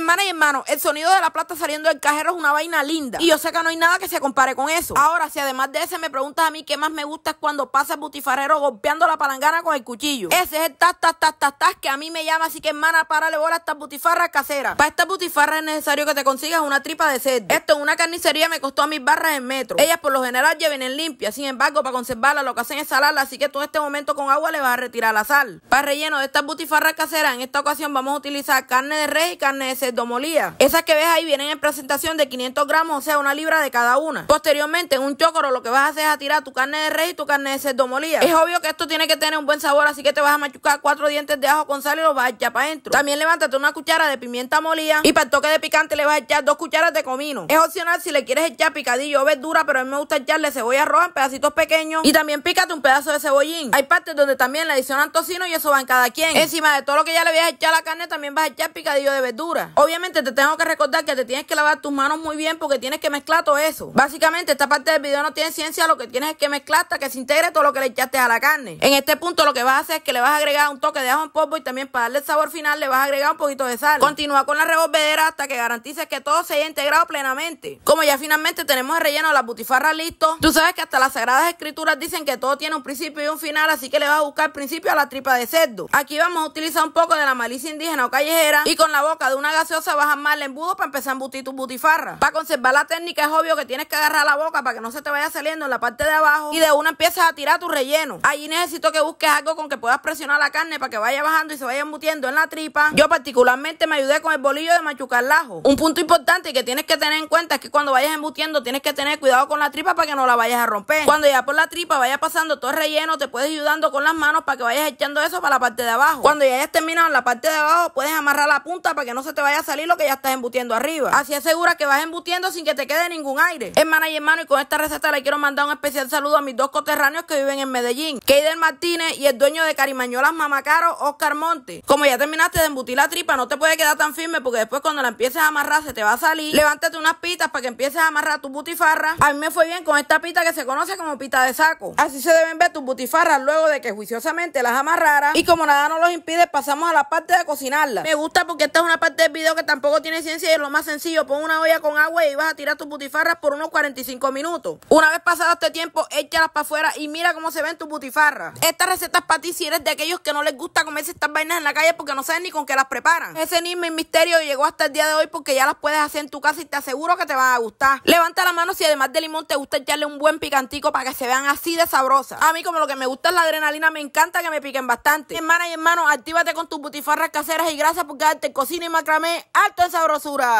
Hermana y hermano, el sonido de la plata saliendo del cajero es una vaina linda. Y yo sé que no hay nada que se compare con eso. Ahora, si además de ese me preguntas a mí qué más me gusta es cuando pasa el butifarrero golpeando la palangana con el cuchillo. Ese es el tas, tas, tas, tas, tas que a mí me llama. Así que, hermana, párale bola a estas butifarras caseras. Para estas butifarras es necesario que te consigas una tripa de cerdo. Esto en una carnicería me costó a mis barras en metro. Ellas por lo general lleven en limpias. Sin embargo, para conservarla lo que hacen es salarla. Así que tú en este momento con agua le vas a retirar la sal. Para relleno de estas butifarras caseras, en esta ocasión vamos a utilizar carne de res y carne de molía Esas que ves ahí vienen en presentación de 500 gramos, o sea, una libra de cada una. Posteriormente, en un chocoro lo que vas a hacer es a tirar tu carne de rey y tu carne de molía. Es obvio que esto tiene que tener un buen sabor, así que te vas a machucar cuatro dientes de ajo con sal y lo vas a echar para adentro. También levántate una cuchara de pimienta molida y para el toque de picante le vas a echar dos cucharas de comino. Es opcional si le quieres echar picadillo o verdura, pero a mí me gusta echarle cebolla roja en pedacitos pequeños y también pícate un pedazo de cebollín. Hay partes donde también le adicionan tocino y eso va en cada quien. Encima de todo lo que ya le habías a a la carne, también vas a echar picadillo de verdura. Obviamente te tengo que recordar que te tienes que lavar tus manos muy bien porque tienes que mezclar todo eso. Básicamente esta parte del video no tiene ciencia, lo que tienes es que mezclar hasta que se integre todo lo que le echaste a la carne. En este punto lo que vas a hacer es que le vas a agregar un toque de ajo en polvo y también para darle el sabor final le vas a agregar un poquito de sal. Continúa con la revolvedera hasta que garantices que todo se haya integrado plenamente. Como ya finalmente tenemos el relleno de la butifarra listo, tú sabes que hasta las sagradas escrituras dicen que todo tiene un principio y un final, así que le vas a buscar principio a la tripa de cerdo. Aquí vamos a utilizar un poco de la malicia indígena o callejera y con la boca de una se vas a el embudo para empezar a embutir tu butifarra. Para conservar la técnica es obvio que tienes que agarrar la boca para que no se te vaya saliendo en la parte de abajo y de una empiezas a tirar tu relleno. Allí necesito que busques algo con que puedas presionar la carne para que vaya bajando y se vaya embutiendo en la tripa. Yo particularmente me ayudé con el bolillo de machucar lajo. Un punto importante que tienes que tener en cuenta es que cuando vayas embutiendo tienes que tener cuidado con la tripa para que no la vayas a romper. Cuando ya por la tripa vaya pasando todo el relleno, te puedes ayudando con las manos para que vayas echando eso para la parte de abajo. Cuando ya hayas terminado en la parte de abajo, puedes amarrar la punta para que no se te vaya vaya a salir lo que ya estás embutiendo arriba. Así asegura que vas embutiendo sin que te quede ningún aire. Hermana y hermano, y con esta receta le quiero mandar un especial saludo a mis dos coterráneos que viven en Medellín, Keider Martínez y el dueño de Carimañolas Mamacaro, Oscar Monte. Como ya terminaste de embutir la tripa, no te puede quedar tan firme porque después cuando la empieces a amarrar se te va a salir. Levántate unas pitas para que empieces a amarrar tu butifarras. A mí me fue bien con esta pita que se conoce como pita de saco. Así se deben ver tus butifarras luego de que juiciosamente las amarraras. Y como nada no los impide, pasamos a la parte de cocinarla. Me gusta porque esta es una parte de video que tampoco tiene ciencia y es lo más sencillo. Pon una olla con agua y vas a tirar tus butifarras por unos 45 minutos. Una vez pasado este tiempo, échalas para afuera y mira cómo se ven tus butifarras. estas recetas es para ti si eres de aquellos que no les gusta comerse estas vainas en la calle porque no saben ni con qué las preparan. Ese mismo y misterio llegó hasta el día de hoy porque ya las puedes hacer en tu casa y te aseguro que te van a gustar. Levanta la mano si además de limón te gusta echarle un buen picantico para que se vean así de sabrosas. A mí como lo que me gusta es la adrenalina, me encanta que me piquen bastante. Hermana y hermano, actívate con tus butifarras caseras y gracias porque te cocina y macramé ¡Alta sabrosura.